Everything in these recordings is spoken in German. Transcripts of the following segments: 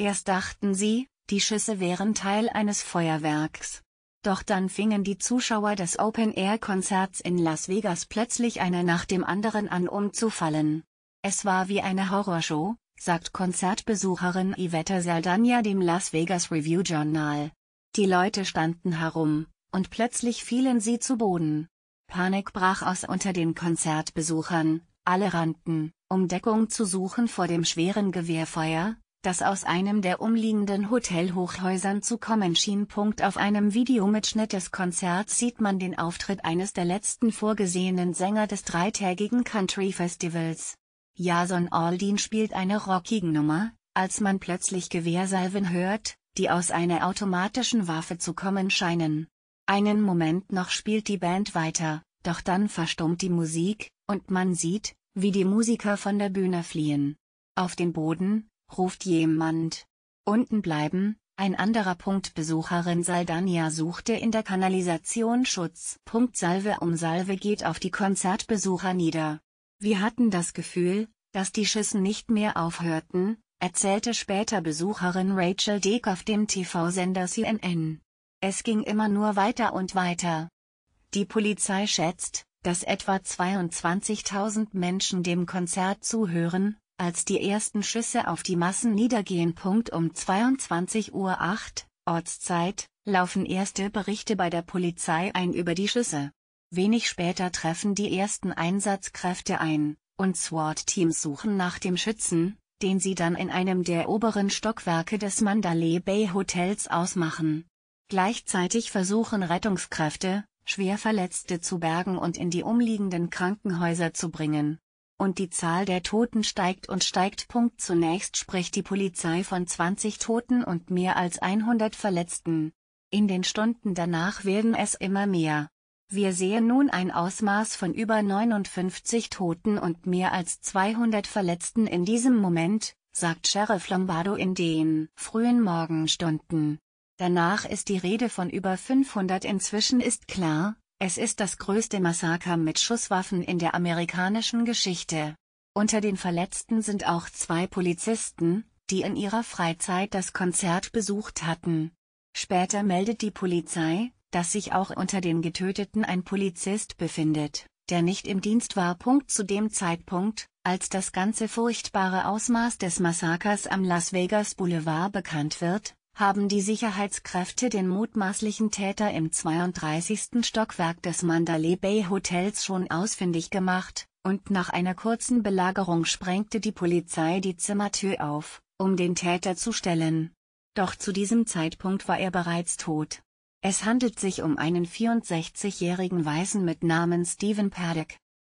Erst dachten sie, die Schüsse wären Teil eines Feuerwerks. Doch dann fingen die Zuschauer des Open-Air-Konzerts in Las Vegas plötzlich einer nach dem anderen an umzufallen. Es war wie eine Horrorshow, sagt Konzertbesucherin Yvette Saldana dem Las Vegas Review Journal. Die Leute standen herum, und plötzlich fielen sie zu Boden. Panik brach aus unter den Konzertbesuchern, alle rannten, um Deckung zu suchen vor dem schweren Gewehrfeuer, das aus einem der umliegenden Hotelhochhäusern zu kommen schien. Auf einem Videomitschnitt des Konzerts sieht man den Auftritt eines der letzten vorgesehenen Sänger des dreitägigen Country Festivals. Jason Aldin spielt eine rockige Nummer, als man plötzlich Gewehrsalven hört, die aus einer automatischen Waffe zu kommen scheinen. Einen Moment noch spielt die Band weiter, doch dann verstummt die Musik, und man sieht, wie die Musiker von der Bühne fliehen. Auf den Boden, ruft jemand. Unten bleiben, ein anderer Punkt Besucherin Saldania suchte in der Kanalisation Schutz. Punkt Salve um Salve geht auf die Konzertbesucher nieder. Wir hatten das Gefühl, dass die Schüssen nicht mehr aufhörten, erzählte später Besucherin Rachel Deck auf dem TV-Sender CNN. Es ging immer nur weiter und weiter. Die Polizei schätzt, dass etwa 22.000 Menschen dem Konzert zuhören, als die ersten Schüsse auf die Massen niedergehen. Um 22.08 Uhr Ortszeit laufen erste Berichte bei der Polizei ein über die Schüsse. Wenig später treffen die ersten Einsatzkräfte ein, und SWAT-Teams suchen nach dem Schützen, den sie dann in einem der oberen Stockwerke des Mandalay Bay Hotels ausmachen. Gleichzeitig versuchen Rettungskräfte, Schwerverletzte zu bergen und in die umliegenden Krankenhäuser zu bringen und die Zahl der Toten steigt und steigt. Punkt zunächst spricht die Polizei von 20 Toten und mehr als 100 Verletzten. In den Stunden danach werden es immer mehr. Wir sehen nun ein Ausmaß von über 59 Toten und mehr als 200 Verletzten in diesem Moment, sagt Sheriff Lombardo in den frühen Morgenstunden. Danach ist die Rede von über 500. Inzwischen ist klar, es ist das größte Massaker mit Schusswaffen in der amerikanischen Geschichte. Unter den Verletzten sind auch zwei Polizisten, die in ihrer Freizeit das Konzert besucht hatten. Später meldet die Polizei, dass sich auch unter den Getöteten ein Polizist befindet, der nicht im Dienst war. Punkt zu dem Zeitpunkt, als das ganze furchtbare Ausmaß des Massakers am Las Vegas Boulevard bekannt wird, haben die Sicherheitskräfte den mutmaßlichen Täter im 32. Stockwerk des Mandalay Bay Hotels schon ausfindig gemacht, und nach einer kurzen Belagerung sprengte die Polizei die Zimmertür auf, um den Täter zu stellen. Doch zu diesem Zeitpunkt war er bereits tot. Es handelt sich um einen 64-jährigen Weißen mit Namen Stephen Paddock.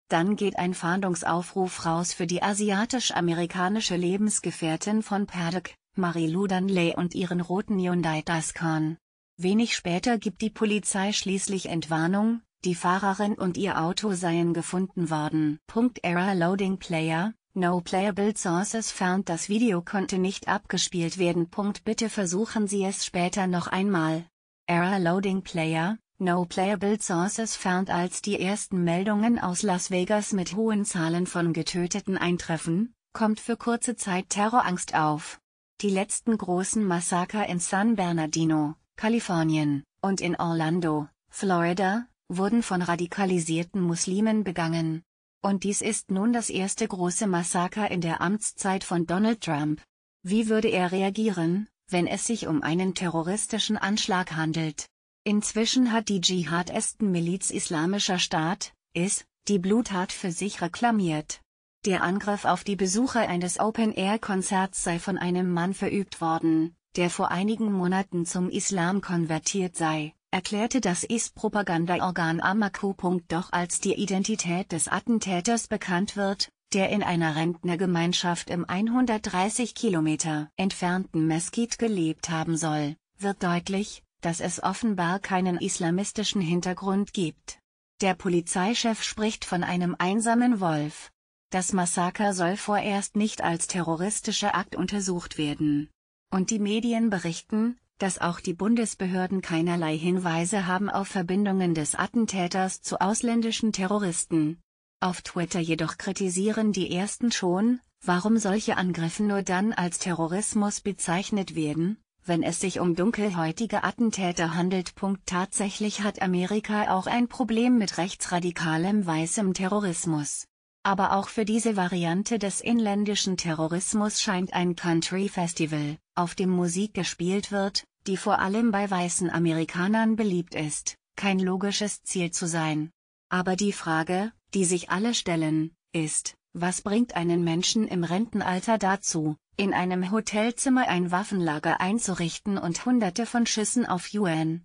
Dann geht ein Fahndungsaufruf raus für die asiatisch-amerikanische Lebensgefährtin von Paddock, Marilou Danley und ihren roten Hyundai Daskan. Wenig später gibt die Polizei schließlich Entwarnung, die Fahrerin und ihr Auto seien gefunden worden. Punkt Error Loading Player, No Playable Sources found das Video konnte nicht abgespielt werden. Punkt bitte versuchen Sie es später noch einmal. Error Loading Player, No Playable Sources found als die ersten Meldungen aus Las Vegas mit hohen Zahlen von Getöteten eintreffen, kommt für kurze Zeit Terrorangst auf die letzten großen Massaker in San Bernardino, Kalifornien, und in Orlando, Florida, wurden von radikalisierten Muslimen begangen. Und dies ist nun das erste große Massaker in der Amtszeit von Donald Trump. Wie würde er reagieren, wenn es sich um einen terroristischen Anschlag handelt? Inzwischen hat die Dschihad-Miliz Islamischer Staat, IS, die Bluttat für sich reklamiert. Der Angriff auf die Besucher eines Open-Air-Konzerts sei von einem Mann verübt worden, der vor einigen Monaten zum Islam konvertiert sei, erklärte das IS-Propagandaorgan Amaku. Doch als die Identität des Attentäters bekannt wird, der in einer Rentnergemeinschaft im 130 Kilometer entfernten Mesquite gelebt haben soll, wird deutlich, dass es offenbar keinen islamistischen Hintergrund gibt. Der Polizeichef spricht von einem einsamen Wolf, das Massaker soll vorerst nicht als terroristischer Akt untersucht werden. Und die Medien berichten, dass auch die Bundesbehörden keinerlei Hinweise haben auf Verbindungen des Attentäters zu ausländischen Terroristen. Auf Twitter jedoch kritisieren die ersten schon, warum solche Angriffe nur dann als Terrorismus bezeichnet werden, wenn es sich um dunkelhäutige Attentäter handelt. Tatsächlich hat Amerika auch ein Problem mit rechtsradikalem weißem Terrorismus. Aber auch für diese Variante des inländischen Terrorismus scheint ein Country Festival, auf dem Musik gespielt wird, die vor allem bei weißen Amerikanern beliebt ist, kein logisches Ziel zu sein. Aber die Frage, die sich alle stellen, ist, was bringt einen Menschen im Rentenalter dazu, in einem Hotelzimmer ein Waffenlager einzurichten und hunderte von Schüssen auf UN,